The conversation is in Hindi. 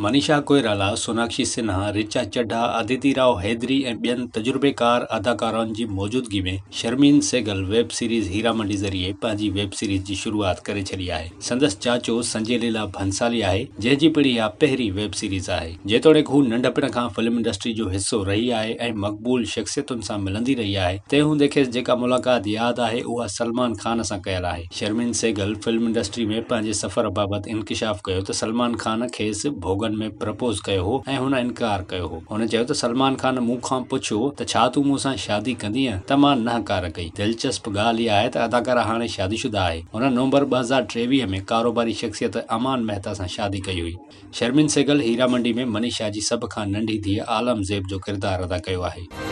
मनीषा कोयराला सोनाक्षी सिन्हा रिचा चड्ढा अदिति राव हैदरी ऐं ॿियनि तजुर्बेकार अदाकारनि की मौजूदगी में शर्मीन सेगल वेब सीरीज़ हीरा मंडी ज़रिए वेब सीरीज़ की शुरुआत करे छी है संदस चाचो संजय लीला भंसाली आहे जंहिंजी पिण इहा पहिरीं वेब सीरीज़ है जेतोणीकि हू नंढपण खां फिल्म इंडस्ट्री जो हिसो रही है मक़बूल शख़्सियतुनि से मिली रही है तंहिं हूंदे खेसि जेका मुलाक़ात याद है उहा सलमान ख़ान से कल है शर्मीन सेगल फिल्म इंडस्ट्री में पंहिंजे सफ़र बाबति इंकशाफ़ कर त सलमान ख़ान खेस भोग लोगन में प्रपोज कयो हो ए हुन इनकार कयो हो उन चयो त सलमान खान मूंखां पुछो त छा तूं मूंसां शादी कंदीअ तमा न नकार कई दिलचस्प गाल इहा आहे त अदाकारा हाणे शादीशुदा है उन नवंबर ॿ हज़ार टेवीह में कारोबारी शख्सियत अमान मेहता सां शादी कई हुई शर्मिन सेगल हीरा मंडी में मनीषा जी सभ खां नंढी धीअ आलम ज़ेब जो किरदार अदा कयो है